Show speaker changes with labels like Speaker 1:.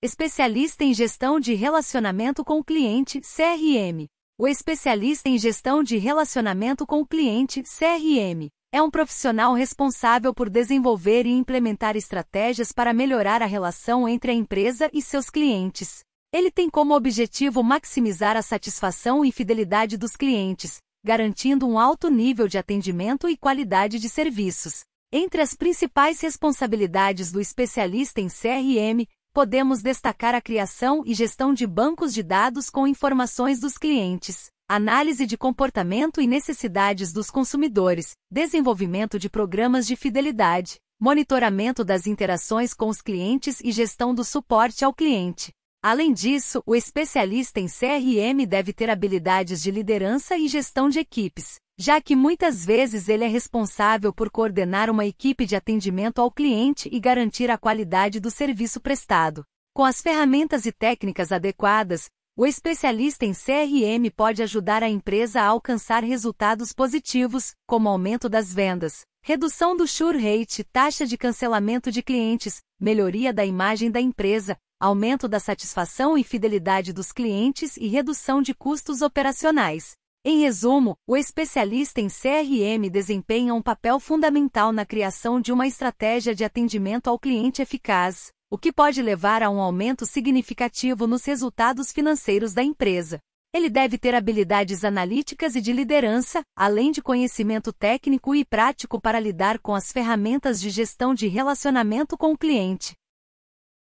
Speaker 1: Especialista em Gestão de Relacionamento com o Cliente, CRM. O especialista em gestão de relacionamento com o cliente, CRM, é um profissional responsável por desenvolver e implementar estratégias para melhorar a relação entre a empresa e seus clientes. Ele tem como objetivo maximizar a satisfação e fidelidade dos clientes, garantindo um alto nível de atendimento e qualidade de serviços. Entre as principais responsabilidades do especialista em CRM podemos destacar a criação e gestão de bancos de dados com informações dos clientes, análise de comportamento e necessidades dos consumidores, desenvolvimento de programas de fidelidade, monitoramento das interações com os clientes e gestão do suporte ao cliente. Além disso, o especialista em CRM deve ter habilidades de liderança e gestão de equipes, já que muitas vezes ele é responsável por coordenar uma equipe de atendimento ao cliente e garantir a qualidade do serviço prestado. Com as ferramentas e técnicas adequadas, o especialista em CRM pode ajudar a empresa a alcançar resultados positivos, como aumento das vendas, redução do sure rate, taxa de cancelamento de clientes, melhoria da imagem da empresa, aumento da satisfação e fidelidade dos clientes e redução de custos operacionais. Em resumo, o especialista em CRM desempenha um papel fundamental na criação de uma estratégia de atendimento ao cliente eficaz, o que pode levar a um aumento significativo nos resultados financeiros da empresa. Ele deve ter habilidades analíticas e de liderança, além de conhecimento técnico e prático para lidar com as ferramentas de gestão de relacionamento com o cliente.